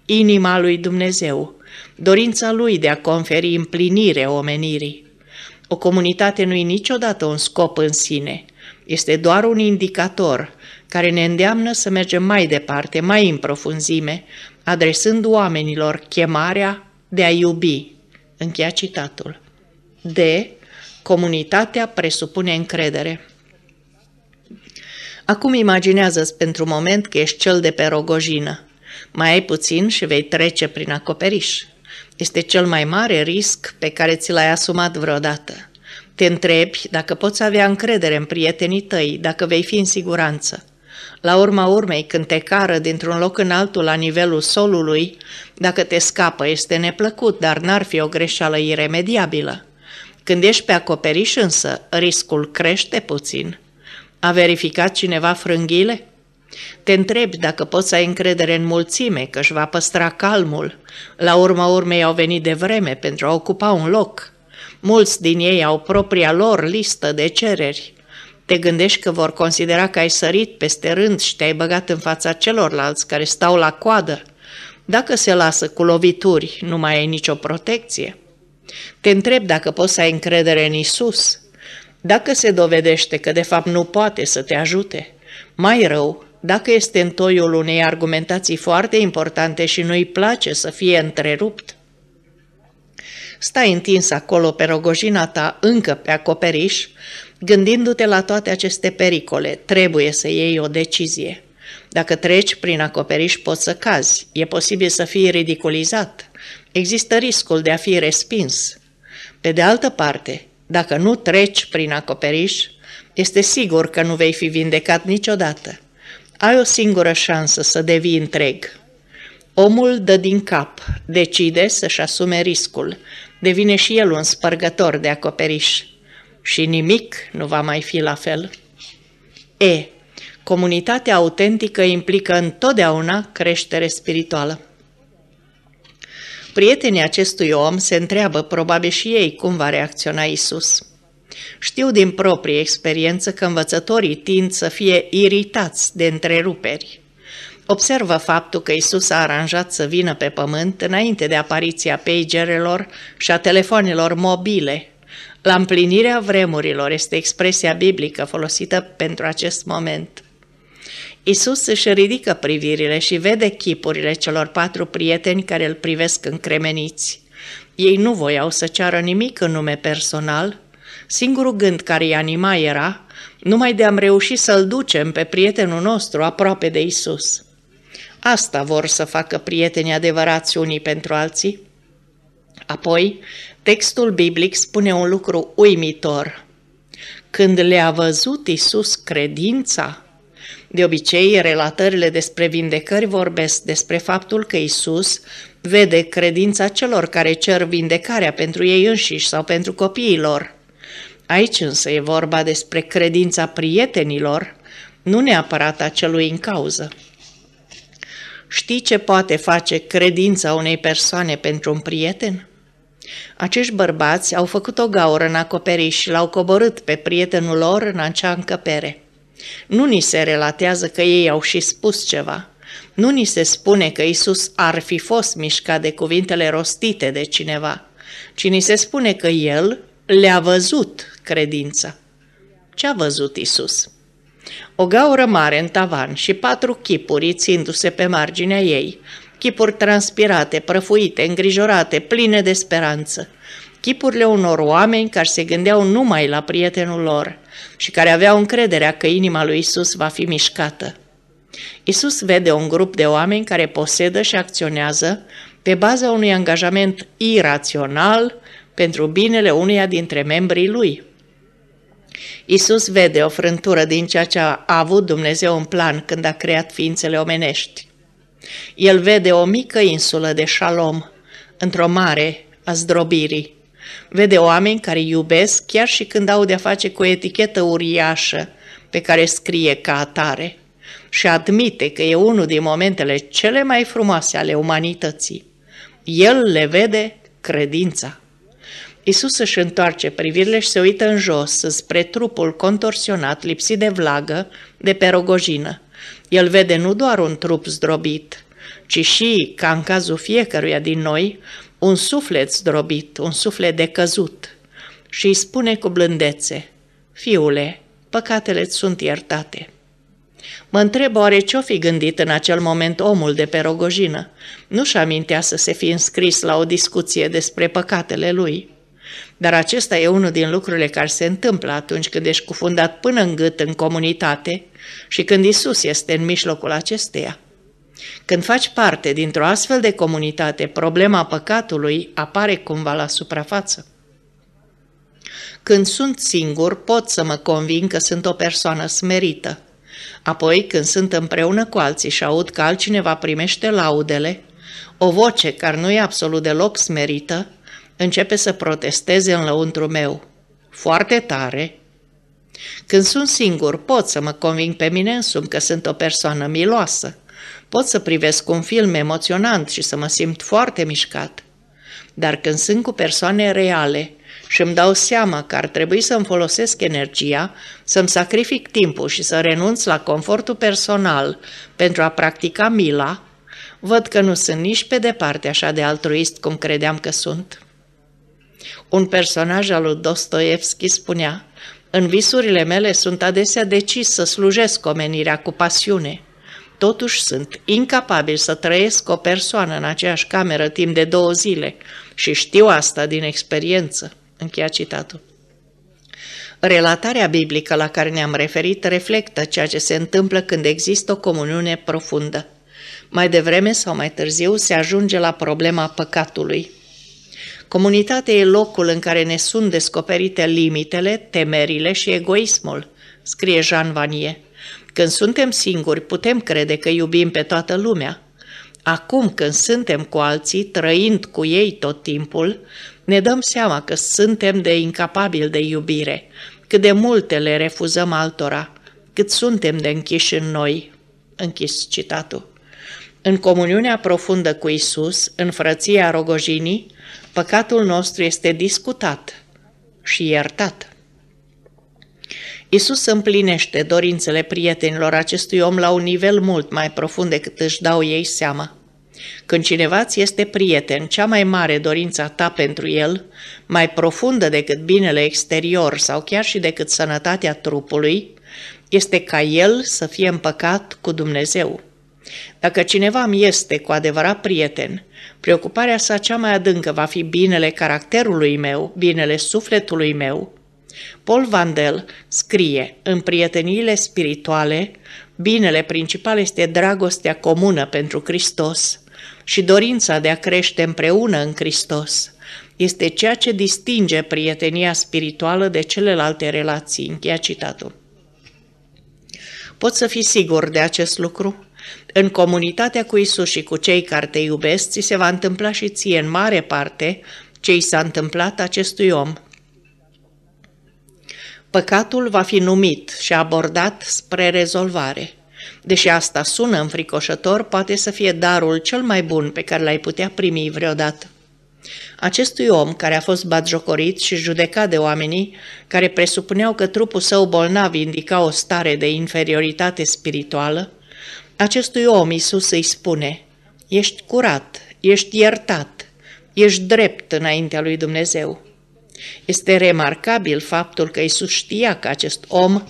Inima lui Dumnezeu, dorința lui de a conferi împlinire omenirii. O comunitate nu e niciodată un scop în sine, este doar un indicator care ne îndeamnă să mergem mai departe, mai în profunzime, adresând oamenilor chemarea de a iubi. Încheia citatul. D. Comunitatea presupune încredere. Acum imaginează-ți pentru moment că ești cel de pe rogojină. Mai ai puțin și vei trece prin acoperiș. Este cel mai mare risc pe care ți l-ai asumat vreodată. Te întrebi dacă poți avea încredere în prietenii tăi, dacă vei fi în siguranță. La urma urmei, când te cară dintr-un loc în altul la nivelul solului, dacă te scapă, este neplăcut, dar n-ar fi o greșeală iremediabilă. Când ești pe acoperiș însă, riscul crește puțin. A verificat cineva frânghiile? Te întrebi dacă poți să ai încredere în mulțime că își va păstra calmul. La urma urmei au venit de vreme pentru a ocupa un loc. Mulți din ei au propria lor listă de cereri. Te gândești că vor considera că ai sărit peste rând și te-ai băgat în fața celorlalți care stau la coadă. Dacă se lasă cu lovituri, nu mai ai nicio protecție. Te întreb dacă poți să ai încredere în Isus. Dacă se dovedește că de fapt nu poate să te ajute, mai rău, dacă este în toiul unei argumentații foarte importante și nu-i place să fie întrerupt. Stai întins acolo pe rogojina ta, încă pe acoperiș, Gândindu-te la toate aceste pericole, trebuie să iei o decizie. Dacă treci prin acoperiș, poți să cazi. E posibil să fii ridiculizat. Există riscul de a fi respins. Pe de altă parte, dacă nu treci prin acoperiș, este sigur că nu vei fi vindecat niciodată. Ai o singură șansă să devii întreg. Omul dă din cap, decide să-și asume riscul, devine și el un spărgător de acoperiș și nimic nu va mai fi la fel. E. Comunitatea autentică implică întotdeauna creștere spirituală. Prietenii acestui om se întreabă probabil și ei cum va reacționa Isus. Știu din proprie experiență că învățătorii tind să fie iritați de întreruperi. Observă faptul că Isus a aranjat să vină pe pământ înainte de apariția pagerelor și a telefonelor mobile la împlinirea vremurilor este expresia biblică folosită pentru acest moment. Isus își ridică privirile și vede chipurile celor patru prieteni care îl privesc încremeniți. Ei nu voiau să ceară nimic în nume personal, singurul gând care îi anima era numai de am reușit să-l ducem pe prietenul nostru aproape de Isus. Asta vor să facă prietenii adevărați unii pentru alții. Apoi, Textul biblic spune un lucru uimitor. Când le-a văzut Isus credința, de obicei, relatările despre vindecări vorbesc despre faptul că Isus vede credința celor care cer vindecarea pentru ei înșiși sau pentru copiilor. Aici însă e vorba despre credința prietenilor, nu neapărat a celui în cauză. Știi ce poate face credința unei persoane pentru un prieten? Acești bărbați au făcut o gaură în acoperiș și l-au coborât pe prietenul lor în acea încăpere. Nu ni se relatează că ei au și spus ceva. Nu ni se spune că Isus ar fi fost mișcat de cuvintele rostite de cineva, ci ni se spune că el le-a văzut credința. Ce a văzut Isus? O gaură mare în tavan și patru chipuri țindu-se pe marginea ei, chipuri transpirate, prăfuite, îngrijorate, pline de speranță. Chipurile unor oameni care se gândeau numai la prietenul lor și care aveau încrederea că inima lui Isus va fi mișcată. Isus vede un grup de oameni care posedă și acționează pe baza unui angajament irațional pentru binele uneia dintre membrii lui. Isus vede o frântură din ceea ce a avut Dumnezeu în plan când a creat ființele omenești. El vede o mică insulă de șalom, într-o mare a zdrobirii. Vede oameni care iubesc chiar și când au de-a face cu o etichetă uriașă pe care scrie ca atare și admite că e unul din momentele cele mai frumoase ale umanității. El le vede credința. Isus își întoarce privirile și se uită în jos, spre trupul contorsionat, lipsit de vlagă, de perogojină. El vede nu doar un trup zdrobit, ci și, ca în cazul fiecăruia din noi, un suflet zdrobit, un suflet decăzut. Și îi spune cu blândețe, Fiule, păcatele -ți sunt iertate. Mă întreb oare ce-o fi gândit în acel moment omul de pe rogojină. Nu-și amintea să se fi înscris la o discuție despre păcatele lui. Dar acesta e unul din lucrurile care se întâmplă atunci când ești cufundat până în gât în comunitate și când Isus este în mijlocul acesteia. Când faci parte dintr-o astfel de comunitate, problema păcatului apare cumva la suprafață. Când sunt singur, pot să mă convin că sunt o persoană smerită. Apoi, când sunt împreună cu alții și aud că altcineva primește laudele, o voce care nu e absolut deloc smerită începe să protesteze în lăuntru meu, foarte tare, când sunt singur, pot să mă conving pe mine însumi că sunt o persoană miloasă. Pot să privesc un film emoționant și să mă simt foarte mișcat. Dar când sunt cu persoane reale și îmi dau seama că ar trebui să-mi folosesc energia, să-mi sacrific timpul și să renunț la confortul personal pentru a practica mila, văd că nu sunt nici pe departe așa de altruist cum credeam că sunt. Un personaj al lui Dostoevski spunea – în visurile mele sunt adesea decis să slujesc omenirea cu pasiune. Totuși sunt incapabil să trăiesc o persoană în aceeași cameră timp de două zile și știu asta din experiență. Încheia citatul. Relatarea biblică la care ne-am referit reflectă ceea ce se întâmplă când există o comuniune profundă. Mai devreme sau mai târziu se ajunge la problema păcatului. Comunitatea e locul în care ne sunt descoperite limitele, temerile și egoismul, scrie Jean Vanier. Când suntem singuri, putem crede că iubim pe toată lumea. Acum, când suntem cu alții, trăind cu ei tot timpul, ne dăm seama că suntem de incapabil de iubire, cât de multe le refuzăm altora, cât suntem de închiși în noi. Închis citatul. În comuniunea profundă cu Isus, în frăția rogojinii, păcatul nostru este discutat și iertat. Isus împlinește dorințele prietenilor acestui om la un nivel mult mai profund decât își dau ei seama. Când cineva ți este prieten, cea mai mare dorință ta pentru el, mai profundă decât binele exterior sau chiar și decât sănătatea trupului, este ca el să fie împăcat cu Dumnezeu. Dacă cineva îmi este cu adevărat prieten, preocuparea sa cea mai adâncă va fi binele caracterului meu, binele sufletului meu. Paul Vandel scrie în prieteniile spirituale, binele principal este dragostea comună pentru Hristos și dorința de a crește împreună în Hristos este ceea ce distinge prietenia spirituală de celelalte relații. Încheia citatul. Poți să fii sigur de acest lucru? În comunitatea cu Isus și cu cei care te iubesc, ți se va întâmpla și ție în mare parte ce i s-a întâmplat acestui om. Păcatul va fi numit și abordat spre rezolvare. Deși asta sună înfricoșător, poate să fie darul cel mai bun pe care l-ai putea primi vreodată. Acestui om care a fost batjocorit și judecat de oamenii care presupuneau că trupul său bolnav indica o stare de inferioritate spirituală, Acestui om Isus îi spune, ești curat, ești iertat, ești drept înaintea lui Dumnezeu. Este remarcabil faptul că Isus știa că acest om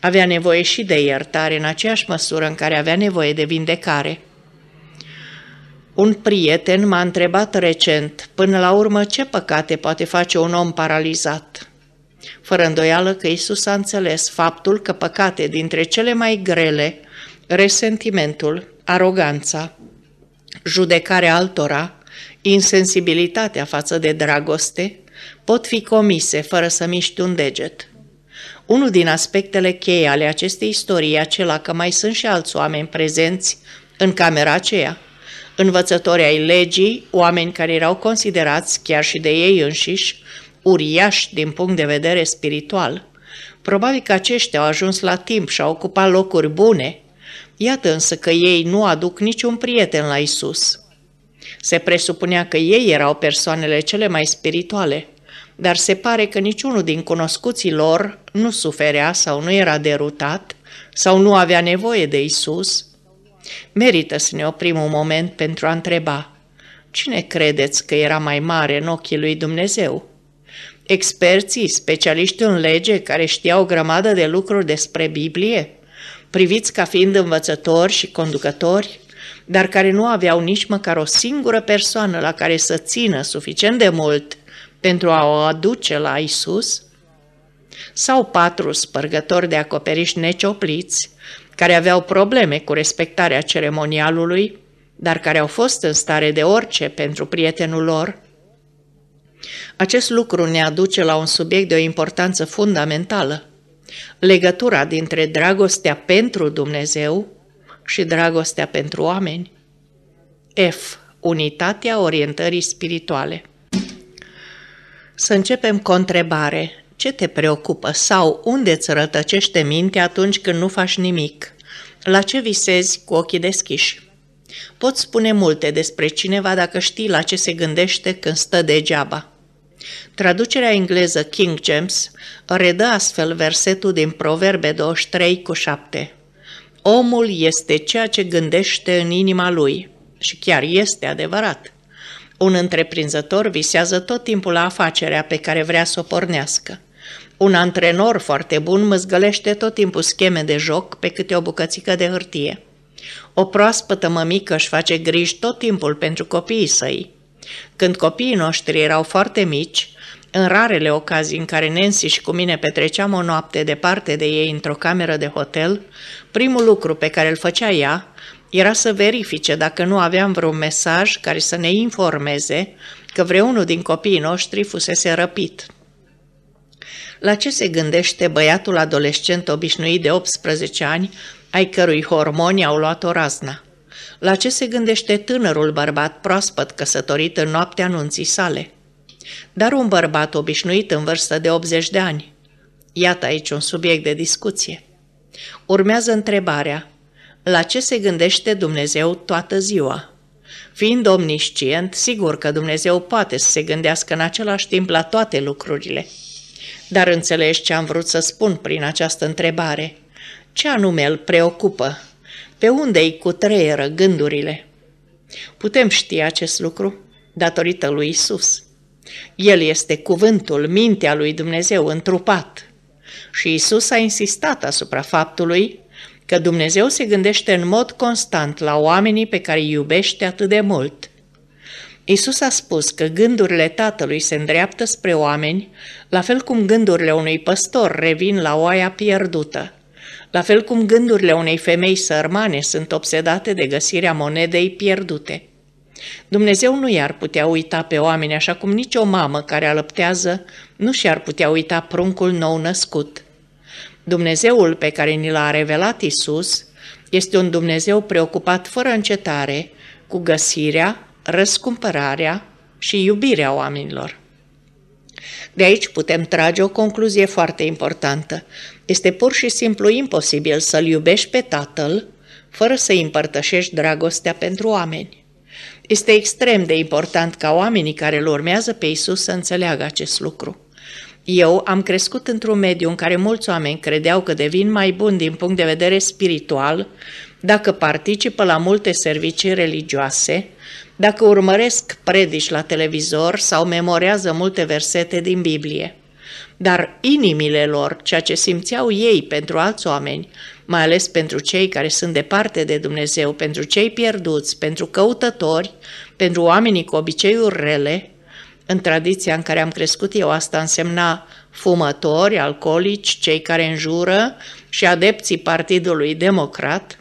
avea nevoie și de iertare în aceeași măsură în care avea nevoie de vindecare. Un prieten m-a întrebat recent, până la urmă, ce păcate poate face un om paralizat. Fără îndoială că Isus a înțeles faptul că păcate dintre cele mai grele resentimentul, aroganța, judecarea altora, insensibilitatea față de dragoste, pot fi comise fără să miști un deget. Unul din aspectele cheie ale acestei istorii e acela că mai sunt și alți oameni prezenți în camera aceea, învățători ai legii, oameni care erau considerați chiar și de ei înșiși, uriași din punct de vedere spiritual. Probabil că aceștia au ajuns la timp și au ocupat locuri bune Iată însă că ei nu aduc niciun prieten la Isus. Se presupunea că ei erau persoanele cele mai spirituale, dar se pare că niciunul din cunoscuții lor nu suferea sau nu era derutat sau nu avea nevoie de Isus. Merită să ne oprim un moment pentru a întreba, cine credeți că era mai mare în ochii lui Dumnezeu? Experții, specialiști în lege care știau o grămadă de lucruri despre Biblie? priviți ca fiind învățători și conducători, dar care nu aveau nici măcar o singură persoană la care să țină suficient de mult pentru a o aduce la Isus? Sau patru spărgători de acoperiș neciopliți, care aveau probleme cu respectarea ceremonialului, dar care au fost în stare de orice pentru prietenul lor? Acest lucru ne aduce la un subiect de o importanță fundamentală legătura dintre dragostea pentru Dumnezeu și dragostea pentru oameni. F. Unitatea orientării spirituale. Să începem cu o întrebare. Ce te preocupă sau unde îți rătăcește mintea atunci când nu faci nimic? La ce visezi cu ochii deschiși? Poți spune multe despre cineva dacă știi la ce se gândește când stă degeaba. Traducerea engleză King James redă astfel versetul din Proverbe 23 cu 7. Omul este ceea ce gândește în inima lui și chiar este adevărat. Un întreprinzător visează tot timpul la afacerea pe care vrea să o pornească. Un antrenor foarte bun măzgălește tot timpul scheme de joc pe câte o bucățică de hârtie. O proaspătă mămică își face griji tot timpul pentru copiii săi – când copiii noștri erau foarte mici, în rarele ocazii în care Nancy și cu mine petreceam o noapte departe de ei într-o cameră de hotel, primul lucru pe care îl făcea ea era să verifice dacă nu aveam vreun mesaj care să ne informeze că vreunul din copiii noștri fusese răpit. La ce se gândește băiatul adolescent obișnuit de 18 ani, ai cărui hormoni au luat o razna? la ce se gândește tânărul bărbat proaspăt căsătorit în noaptea anunții sale. Dar un bărbat obișnuit în vârstă de 80 de ani. Iată aici un subiect de discuție. Urmează întrebarea, la ce se gândește Dumnezeu toată ziua? Fiind omniscient, sigur că Dumnezeu poate să se gândească în același timp la toate lucrurile. Dar înțelegi ce am vrut să spun prin această întrebare? Ce anume îl preocupă pe unde îi cutreieră gândurile? Putem ști acest lucru datorită lui Isus. El este cuvântul, mintea lui Dumnezeu întrupat. Și Isus a insistat asupra faptului că Dumnezeu se gândește în mod constant la oamenii pe care îi iubește atât de mult. Isus a spus că gândurile Tatălui se îndreaptă spre oameni, la fel cum gândurile unui păstor revin la oaia pierdută la fel cum gândurile unei femei sărmane sunt obsedate de găsirea monedei pierdute. Dumnezeu nu i-ar putea uita pe oameni așa cum nicio mamă care alăptează nu și-ar putea uita pruncul nou născut. Dumnezeul pe care ni l-a revelat Isus este un Dumnezeu preocupat fără încetare cu găsirea, răscumpărarea și iubirea oamenilor. De aici putem trage o concluzie foarte importantă. Este pur și simplu imposibil să-l iubești pe tatăl fără să împărtășești dragostea pentru oameni. Este extrem de important ca oamenii care îl urmează pe Isus să înțeleagă acest lucru. Eu am crescut într-un mediu în care mulți oameni credeau că devin mai buni din punct de vedere spiritual dacă participă la multe servicii religioase, dacă urmăresc predici la televizor sau memorează multe versete din Biblie. Dar inimile lor, ceea ce simțeau ei pentru alți oameni, mai ales pentru cei care sunt departe de Dumnezeu, pentru cei pierduți, pentru căutători, pentru oamenii cu obiceiuri rele, în tradiția în care am crescut eu asta însemna fumători, alcoolici, cei care înjură și adepții Partidului Democrat,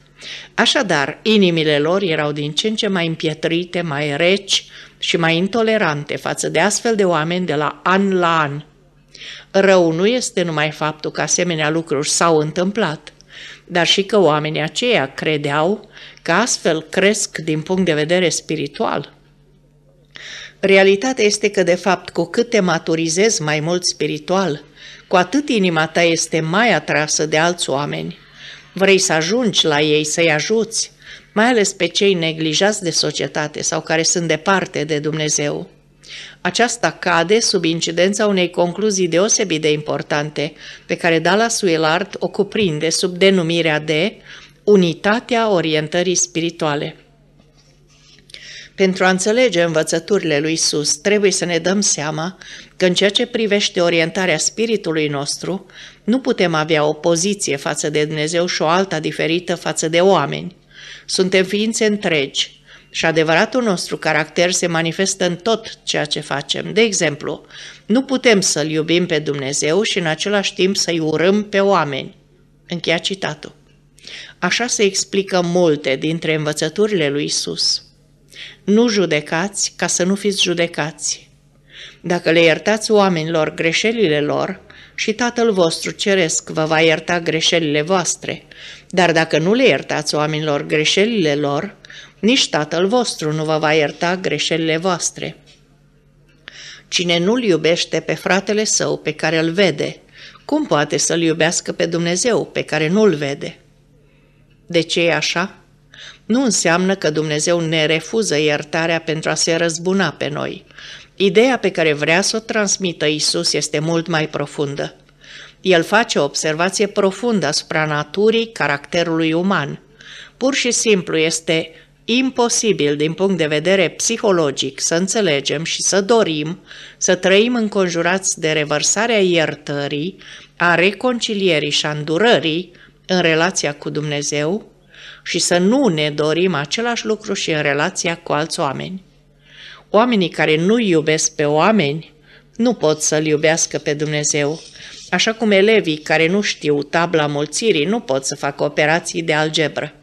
Așadar, inimile lor erau din ce în ce mai împietrite, mai reci și mai intolerante față de astfel de oameni de la an la an. Rău nu este numai faptul că asemenea lucruri s-au întâmplat, dar și că oamenii aceia credeau că astfel cresc din punct de vedere spiritual. Realitatea este că, de fapt, cu cât te maturizezi mai mult spiritual, cu atât inima ta este mai atrasă de alți oameni Vrei să ajungi la ei, să-i ajuți, mai ales pe cei neglijați de societate sau care sunt departe de Dumnezeu. Aceasta cade sub incidența unei concluzii deosebit de importante, pe care Dallas Willard o cuprinde sub denumirea de unitatea orientării spirituale. Pentru a înțelege învățăturile lui Isus, trebuie să ne dăm seama că în ceea ce privește orientarea spiritului nostru, nu putem avea o poziție față de Dumnezeu și o alta diferită față de oameni. Suntem ființe întregi și adevăratul nostru caracter se manifestă în tot ceea ce facem. De exemplu, nu putem să-L iubim pe Dumnezeu și în același timp să-i urâm pe oameni. Încheia citatul. Așa se explică multe dintre învățăturile lui Isus. Nu judecați ca să nu fiți judecați. Dacă le iertați oamenilor greșelile lor, și Tatăl vostru ceresc vă va ierta greșelile voastre. Dar dacă nu le iertați oamenilor greșelile lor, nici Tatăl vostru nu vă va ierta greșelile voastre. Cine nu-l iubește pe fratele său pe care îl vede, cum poate să-l iubească pe Dumnezeu pe care nu-l vede? De ce e așa? Nu înseamnă că Dumnezeu ne refuză iertarea pentru a se răzbuna pe noi, Ideea pe care vrea să o transmită Isus este mult mai profundă. El face o observație profundă asupra naturii caracterului uman. Pur și simplu este imposibil din punct de vedere psihologic să înțelegem și să dorim să trăim înconjurați de revărsarea iertării, a reconcilierii și a îndurării în relația cu Dumnezeu și să nu ne dorim același lucru și în relația cu alți oameni. Oamenii care nu iubesc pe oameni nu pot să-L iubească pe Dumnezeu, așa cum elevii care nu știu tabla mulțirii nu pot să facă operații de algebră.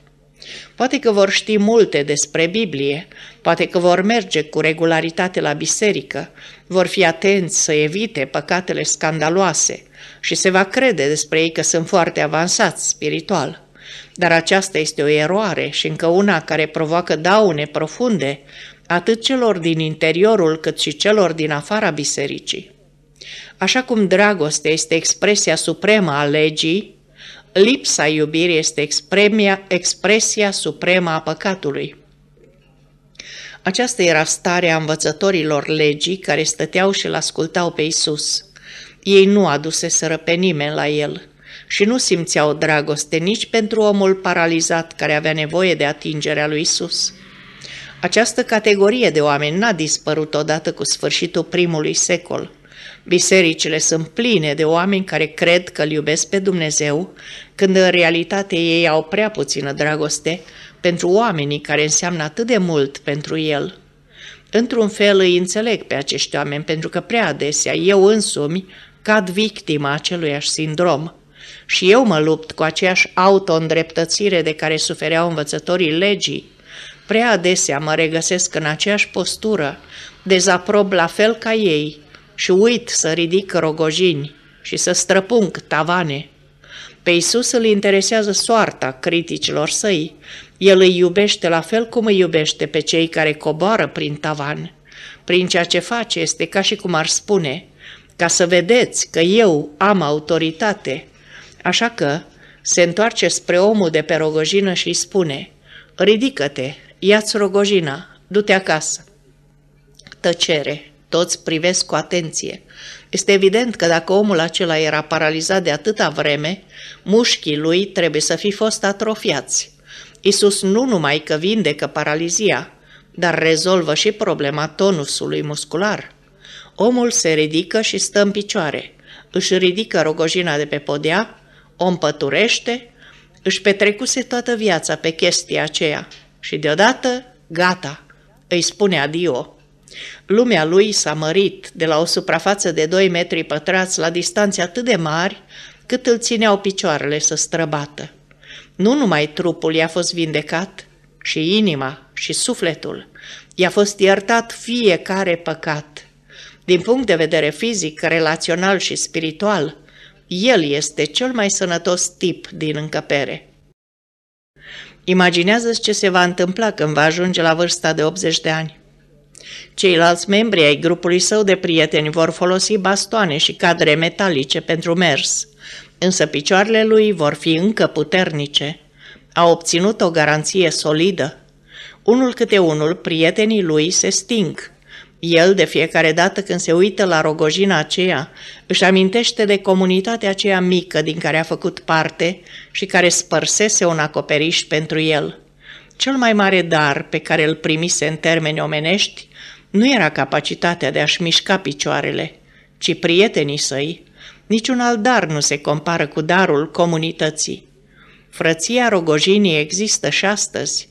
Poate că vor ști multe despre Biblie, poate că vor merge cu regularitate la biserică, vor fi atenți să evite păcatele scandaloase și se va crede despre ei că sunt foarte avansați spiritual. Dar aceasta este o eroare și încă una care provoacă daune profunde atât celor din interiorul cât și celor din afara bisericii. Așa cum dragostea este expresia supremă a legii, lipsa iubirii este expremia, expresia supremă a păcatului. Aceasta era starea învățătorilor legii care stăteau și îl ascultau pe Isus. Ei nu aduseseră pe nimeni la el și nu simțeau dragoste nici pentru omul paralizat care avea nevoie de atingerea lui Isus această categorie de oameni n-a dispărut odată cu sfârșitul primului secol. Bisericile sunt pline de oameni care cred că îl iubesc pe Dumnezeu, când în realitate ei au prea puțină dragoste pentru oamenii care înseamnă atât de mult pentru el. Într-un fel îi înțeleg pe acești oameni, pentru că prea adesea eu însumi cad victima aceluiași sindrom. Și eu mă lupt cu aceeași auto-îndreptățire de care sufereau învățătorii legii, Prea adesea mă regăsesc în aceeași postură, dezaprob la fel ca ei și uit să ridic rogojini și să străpung tavane. Pe Iisus îl interesează soarta criticilor săi. El îi iubește la fel cum îi iubește pe cei care coboară prin tavan. Prin ceea ce face este ca și cum ar spune, ca să vedeți că eu am autoritate. Așa că se întoarce spre omul de pe rogojină și îi spune, ridică-te Ia-ți rogojina, du-te acasă. Tăcere. Toți privesc cu atenție. Este evident că dacă omul acela era paralizat de atâta vreme, mușchii lui trebuie să fi fost atrofiați. Isus nu numai că vindecă paralizia, dar rezolvă și problema tonusului muscular. Omul se ridică și stă în picioare, își ridică rogojina de pe podea, o împăturește, își petrecuse toată viața pe chestia aceea – și deodată, gata, îi spune adio. Lumea lui s-a mărit de la o suprafață de 2 metri pătrați la distanțe atât de mari cât îl țineau picioarele să străbată. Nu numai trupul i-a fost vindecat, și inima și sufletul. I-a fost iertat fiecare păcat. Din punct de vedere fizic, relațional și spiritual, el este cel mai sănătos tip din încăpere. Imaginează-ți ce se va întâmpla când va ajunge la vârsta de 80 de ani. Ceilalți membri ai grupului său de prieteni vor folosi bastoane și cadre metalice pentru mers, însă picioarele lui vor fi încă puternice. A obținut o garanție solidă. Unul câte unul, prietenii lui se sting – el, de fiecare dată când se uită la rogojina aceea, își amintește de comunitatea aceea mică din care a făcut parte și care spărsese un acoperiș pentru el. Cel mai mare dar pe care îl primise în termeni omenești nu era capacitatea de a-și mișca picioarele, ci prietenii săi. Niciun alt dar nu se compară cu darul comunității. Frăția rogojinii există și astăzi,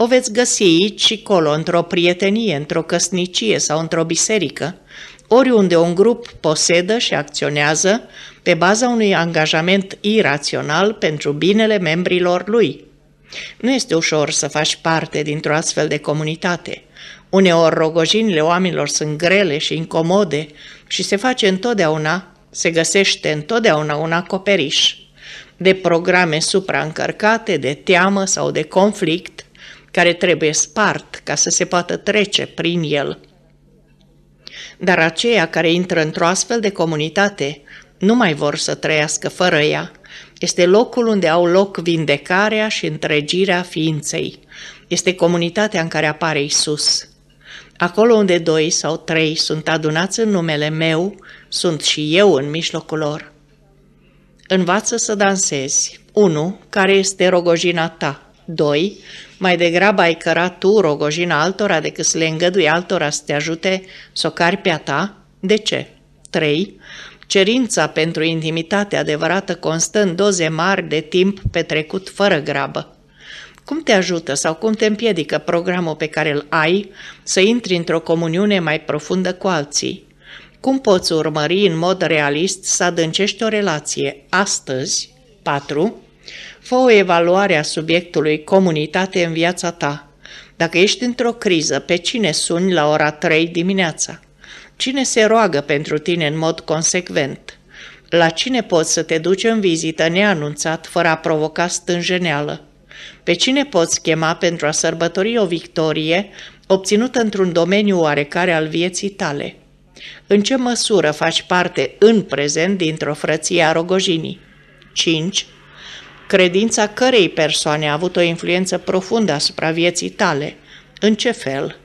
o veți găsi aici și colo, într-o prietenie, într-o căsnicie sau într-o biserică, oriunde un grup posedă și acționează pe baza unui angajament irațional pentru binele membrilor lui. Nu este ușor să faci parte dintr-o astfel de comunitate. Uneori rogojinile oamenilor sunt grele și incomode și se face întotdeauna, se găsește întotdeauna un acoperiș. De programe supraîncărcate, de teamă sau de conflict, care trebuie spart ca să se poată trece prin el. Dar aceia care intră într-o astfel de comunitate nu mai vor să trăiască fără ea. Este locul unde au loc vindecarea și întregirea ființei. Este comunitatea în care apare Isus. Acolo unde doi sau trei sunt adunați în numele meu, sunt și eu în mijlocul lor. Învață să dansezi. 1. Care este rogojina ta? 2. Mai degrabă ai căra tu rogojina altora decât să le îngădui altora să te ajute să o cari pe a ta? De ce? 3. Cerința pentru intimitate adevărată constă în doze mari de timp petrecut fără grabă. Cum te ajută sau cum te împiedică programul pe care îl ai să intri într-o comuniune mai profundă cu alții? Cum poți urmări în mod realist să adâncești o relație astăzi? 4. Fă o evaluare a subiectului comunitate în viața ta. Dacă ești într-o criză, pe cine suni la ora 3 dimineața? Cine se roagă pentru tine în mod consecvent? La cine poți să te duci în vizită neanunțat, fără a provoca stânjeneală? Pe cine poți chema pentru a sărbători o victorie obținută într-un domeniu oarecare al vieții tale? În ce măsură faci parte în prezent dintr-o frăție a rogojinii? 5 credința cărei persoane a avut o influență profundă asupra vieții tale. În ce fel?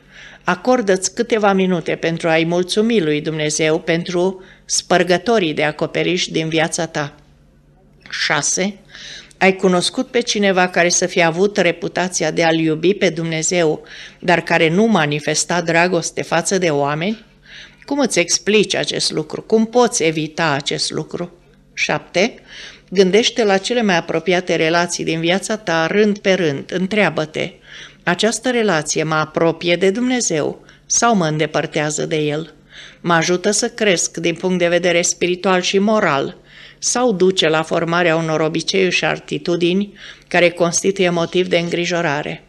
Acordă-ți câteva minute pentru a-i mulțumi lui Dumnezeu pentru spărgătorii de acoperiș din viața ta. 6. Ai cunoscut pe cineva care să fie avut reputația de a-L iubi pe Dumnezeu, dar care nu manifesta dragoste față de oameni? Cum îți explici acest lucru? Cum poți evita acest lucru? 7. Gândește la cele mai apropiate relații din viața ta rând pe rând, întreabă-te, această relație mă apropie de Dumnezeu sau mă îndepărtează de El? Mă ajută să cresc din punct de vedere spiritual și moral sau duce la formarea unor obiceiuri și atitudini care constituie motiv de îngrijorare?